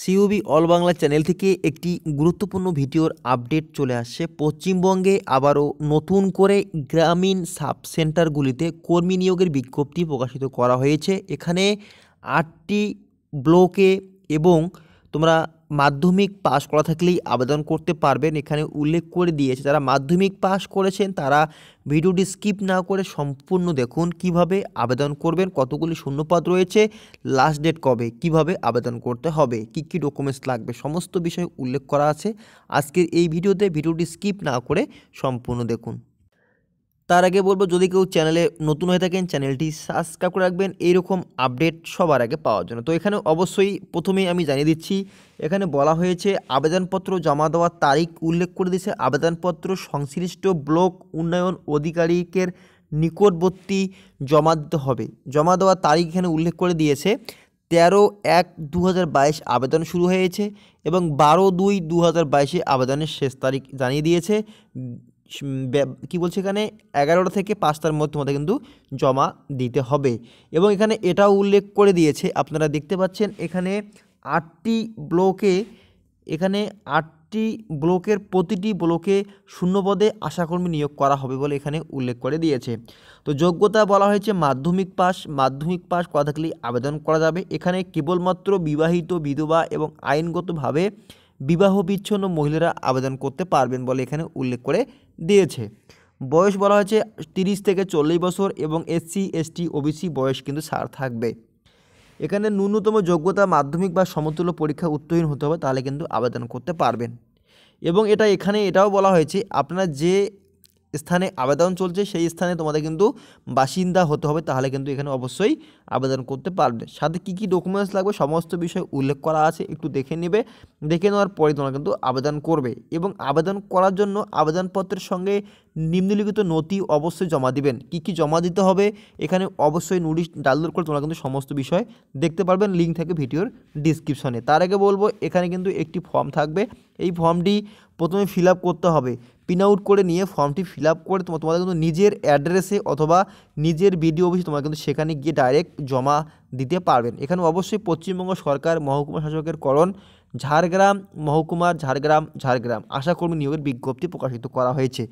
সিউবি all Bangla channel থেকে একটি গুরুত্বপূর্ণ ভিডিওর আপডেট চলে আসছে পশ্চিমবঙ্গে আবারও নতুন করে গ্রামীণ সাব সেন্টারগুলিতে কর্মী নিয়োগের বিজ্ঞপ্তি প্রকাশিত করা হয়েছে এখানে আটটি ব্লকে এবং তোমরা মাধ্যমিক পাশ করা থাকলেই আবেদন করতে পারবেন এখানে উল্লেখ করে দিয়েছে যারা মাধ্যমিক পাশ করেছেন তারা ভিডিওটি স্কিপ না করে সম্পূর্ণ দেখুন কিভাবে আবেদন করবেন কতগুলি শূন্যপদ রয়েছে লাস্ট ডেট কবে কিভাবে আবেদন করতে হবে কি কি ডকুমেন্টস লাগবে সমস্ত বিষয়ে উল্লেখ করা আছে আজকের এই ভিডিওতে ভিডিওটি স্কিপ না করে সম্পূর্ণ দেখুন তার আগে বলবো যদি কেউ চ্যানেলে নতুন হয়ে থাকেন চ্যানেলটি সাবস্ক্রাইব করে রাখবেন এইরকম আপডেট সবার আগে পাওয়ার জন্য তো এখানে অবশ্যই প্রথমেই আমি জানিয়ে দিচ্ছি এখানে বলা হয়েছে আবেদনপত্র জমা দেওয়ার তারিখ উল্লেখ করে দিয়েছে আবেদনপত্র সংশ্লিষ্ট ব্লক উন্নয়ন অধিকারিকের নিকটবর্তী জমা দিতে হবে জমা দেওয়ার তারিখ এখানে উল্লেখ করে দিয়েছে তেরো এক দু আবেদন শুরু হয়েছে এবং বারো দুই দু আবেদনের শেষ তারিখ জানিয়ে দিয়েছে কি বলছে এখানে এগারোটা থেকে পাঁচটার মধ্যে তোমাদের কিন্তু জমা দিতে হবে এবং এখানে এটাও উল্লেখ করে দিয়েছে আপনারা দেখতে পাচ্ছেন এখানে আটটি ব্লকে এখানে আটটি ব্লকের প্রতিটি ব্লকে শূন্যপদে আশাকর্মী নিয়োগ করা হবে বলে এখানে উল্লেখ করে দিয়েছে তো যোগ্যতা বলা হয়েছে মাধ্যমিক পাস মাধ্যমিক পাস করা থাকলে আবেদন করা যাবে এখানে কেবলমাত্র বিবাহিত বিধবা এবং আইনগতভাবে বিবাহ বিচ্ছন্ন মহিলারা আবেদন করতে পারবেন বলে এখানে উল্লেখ করে দিয়েছে বয়স বলা হয়েছে তিরিশ থেকে চল্লিশ বছর এবং এসসি এসটি ওবিসি বয়স কিন্তু সার থাকবে এখানে ন্যূনতম যোগ্যতা মাধ্যমিক বা সমতুল্য পরীক্ষা উত্তীর্ণ হতে হবে তাহলে কিন্তু আবেদন করতে পারবেন এবং এটা এখানে এটাও বলা হয়েছে আপনার যে স্থানে আবেদন চলছে সেই স্থানে তোমাদের কিন্তু বাসিন্দা হতে হবে তাহলে কিন্তু এখানে অবশ্যই আবেদন করতে পারবে সাথে কি কি ডকুমেন্টস লাগবে সমস্ত বিষয় উল্লেখ করা আছে একটু দেখে নেবে দেখে নেওয়ার পরে তোমরা কিন্তু আবেদন করবে এবং আবেদন করার জন্য আবেদনপত্রের সঙ্গে নিম্নলিখিত নথি অবশ্যই জমা দিবেন কি কি জমা দিতে হবে এখানে অবশ্যই নোটিশ ডাউনলোড করে তোমরা কিন্তু সমস্ত বিষয় দেখতে পারবেন লিঙ্ক থাকে ভিডিওর ডিসক্রিপশনে তার আগে বলবো এখানে কিন্তু একটি ফর্ম থাকবে এই ফর্মটি প্রথমে ফিল করতে হবে প্রিন আউট করে নিয়ে ফর্মটি ফিল আপ করে তোমাদের কিন্তু নিজের অ্যাড্রেসে অথবা নিজের বিডিও অফিসে তোমরা কিন্তু সেখানে গিয়ে ডাইরেক্ট জমা দিতে পারবেন এখানে অবশ্যই পশ্চিমবঙ্গ সরকার মহকুমা শাসকের করণ ঝাড়গ্রাম মহকুমার ঝাড়গ্রাম ঝাড়গ্রাম আশাকর্মী নিয়োগের বিজ্ঞপ্তি প্রকাশিত করা হয়েছে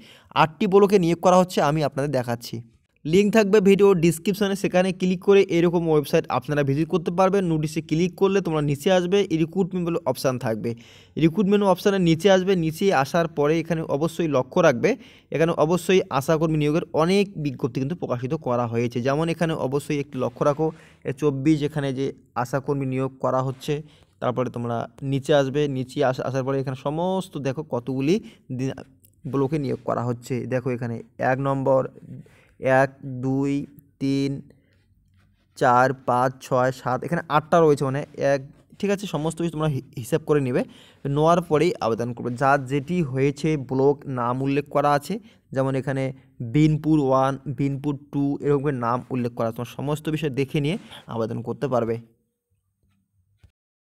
আটটি ব্লকে নিয়োগ করা হচ্ছে আমি আপনাদের দেখাচ্ছি লিঙ্ক থাকবে ভিডিও ডিসক্রিপশানে সেখানে ক্লিক করে এরকম ওয়েবসাইট আপনারা ভিজিট করতে পারবেন নোটিশে ক্লিক করলে তোমরা নিচে আসবে রিক্রুটমেন্ট বলে অপশান থাকবে রিক্রুটমেন্ট অপশানে নিচে আসবে নিচে আসার পরে এখানে অবশ্যই লক্ষ্য রাখবে এখানে অবশ্যই আশাকর্মী নিয়োগের অনেক বিজ্ঞপ্তি কিন্তু প্রকাশিত করা হয়েছে যেমন এখানে অবশ্যই একটি লক্ষ্য রাখো চব্বিশ এখানে যে আশাকর্মী নিয়োগ করা হচ্ছে তারপরে তোমরা নিচে আসবে নিচে আস আসার পরে এখানে সমস্ত দেখো কতগুলি ব্লকে নিয়োগ করা হচ্ছে দেখো এখানে এক নম্বর এক দুই তিন চার পাঁচ ছয় সাত এখানে আটটা রয়েছে মানে এক ঠিক আছে সমস্ত কিছু তোমরা হিসাব করে নেবে নেওয়ার পরেই আবেদন করবে যার যেটি হয়েছে ব্লক নাম উল্লেখ করা আছে যেমন এখানে বিনপুর ওয়ান বিনপুর টু এরকম নাম উল্লেখ করা তোমার সমস্ত বিষয় দেখে নিয়ে আবেদন করতে পারবে